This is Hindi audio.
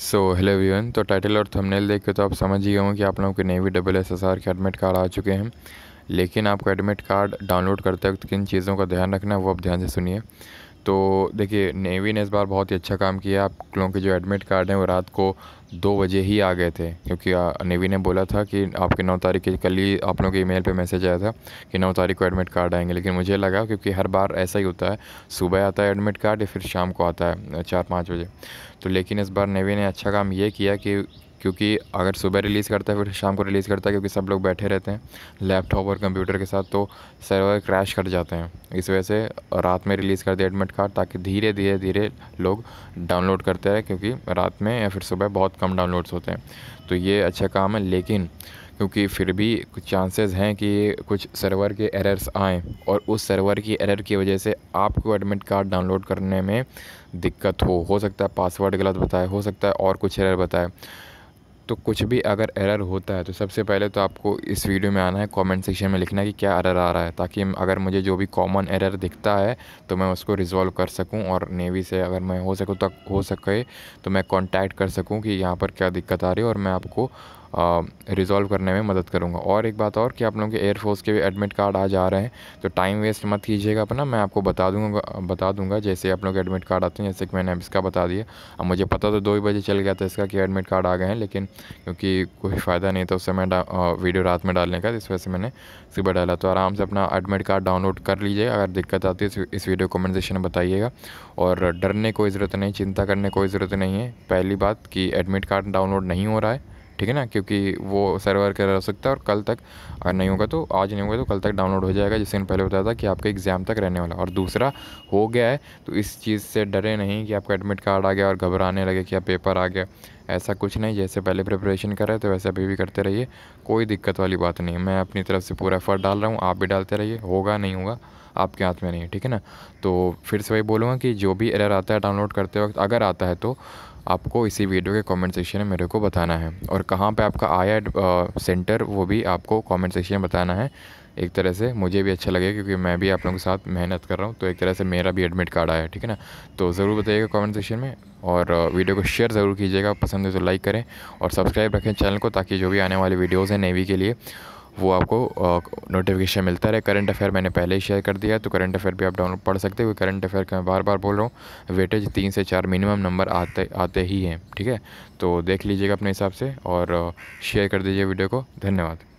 सो हेलो एवरीवन तो टाइटल और थंबनेल देख के तो आप समझ ही गए कि आप लोगों के navy double S S R के एडमिट कार्ड आ चुके हैं लेकिन आपको एडमिट कार्ड डाउनलोड करते वक्त किन चीज़ों का ध्यान रखना है वो आप ध्यान से सुनिए तो देखिए नेवी ने इस बार बहुत ही अच्छा काम किया आप लोगों के जो एडमिट कार्ड हैं वो रात को दो बजे ही आ गए थे क्योंकि नेवी ने बोला था कि आपके नौ तारीख के कल ही आप लोगों के ईमेल पे मैसेज आया था कि नौ तारीख को एडमिट कार्ड आएंगे लेकिन मुझे लगा क्योंकि हर बार ऐसा ही होता है सुबह आता है एडमिट कार्ड या फिर शाम को आता है चार पाँच बजे तो लेकिन इस बार नेवी ने अच्छा काम ये किया कि क्योंकि अगर सुबह रिलीज़ करता है फिर शाम को रिलीज़ करता है क्योंकि सब लोग बैठे रहते हैं लैपटॉप और कंप्यूटर के साथ तो सर्वर क्रैश कर जाते हैं इस वजह से रात में रिलीज़ कर दिया एडमिट कार्ड ताकि धीरे धीरे धीरे लोग डाउनलोड करते रहे क्योंकि रात में या फिर सुबह बहुत कम डाउनलोड्स होते हैं तो ये अच्छा काम है लेकिन क्योंकि फिर भी कुछ चांसेस हैं कि कुछ सर्वर के एरर्स आएँ और उस सर्वर की एरर की वजह से आपको एडमिट कार्ड डाउनलोड करने में दिक्कत हो हो सकता है पासवर्ड गलत बताए हो सकता है और कुछ एरर बताए तो कुछ भी अगर एरर होता है तो सबसे पहले तो आपको इस वीडियो में आना है कमेंट सेक्शन में लिखना है कि क्या एरर आ रहा है ताकि अगर मुझे जो भी कॉमन एरर दिखता है तो मैं उसको रिजॉल्व कर सकूं और नेवी से अगर मैं हो सकूँ तक हो सके तो मैं कांटेक्ट कर सकूं कि यहाँ पर क्या दिक्कत आ रही है और मैं आपको रिज़ॉल्व करने में मदद करूँगा और एक बात और कि आप लोगों के एयरफोर्स के भी एडमिट कार्ड आज आ रहे हैं तो टाइम वेस्ट मत कीजिएगा अपना मैं आपको बता दूँगा बता दूँगा जैसे आप लोग एडमिट कार्ड आते हैं जैसे कि मैंने अब इसका बता दिया अब मुझे पता तो दो ही बजे चल गया था इसका कि एडमिट कार्ड आ गए हैं लेकिन क्योंकि कोई फ़ायदा नहीं था उस समय वीडियो रात में डालने का इस वजह से मैंने सुबह डाला तो आराम से अपना एडमिट कार्ड डाउनलोड कर लीजिए अगर दिक्कत आती है तो इस वीडियो कमेंट सेशन में बताइएगा और डरने कोई ज़रूरत नहीं चिंता करने कोई ज़रूरत नहीं है पहली बात कि एडमिट कार्ड डाउनलोड नहीं हो रहा है ठीक है ना क्योंकि वो सर्वर कर सकता है और कल तक अगर नहीं होगा तो आज नहीं होगा तो कल तक डाउनलोड हो जाएगा जिससे पहले बताया था कि आपका एग्ज़ाम तक रहने वाला और दूसरा हो गया है तो इस चीज़ से डरे नहीं कि आपका एडमिट कार्ड आ गया और घबराने लगे कि आप पेपर आ गया ऐसा कुछ नहीं जैसे पहले प्रिपरेशन कर रहे थे वैसे अभी भी करते रहिए कोई दिक्कत वाली बात नहीं मैं अपनी तरफ से पूरा एफर्ट डाल रहा हूँ आप भी डालते रहिए होगा नहीं होगा आपके हाथ में नहीं ठीक है ना तो फिर से वही बोलूँगा कि जो भी एरर आता है डाउनलोड करते वक्त अगर आता है तो आपको इसी वीडियो के कमेंट सेक्शन में मेरे को बताना है और कहाँ पे आपका आया सेंटर वो भी आपको कमेंट सेक्शन में बताना है एक तरह से मुझे भी अच्छा लगेगा क्योंकि मैं भी आप लोगों के साथ मेहनत कर रहा हूँ तो एक तरह से मेरा भी एडमिट कार्ड आया ठीक है ना तो ज़रूर बताइएगा कमेंट सेक्शन में और वीडियो को शेयर ज़रूर कीजिएगा पसंद है तो लाइक करें और सब्सक्राइब रखें चैनल को ताकि जो भी आने वाली वीडियोज़ हैं नेवी के लिए वो आपको नोटिफिकेशन मिलता रहे करंट अफेयर मैंने पहले ही शेयर कर दिया तो करंट अफेयर भी आप डाउनलोड पढ़ सकते हो करंट अफेयर का मैं बार बार बोल रहा हूँ वेटेज तीन से चार मिनिमम नंबर आते आते ही हैं ठीक है तो देख लीजिएगा अपने हिसाब से और शेयर कर दीजिए वीडियो को धन्यवाद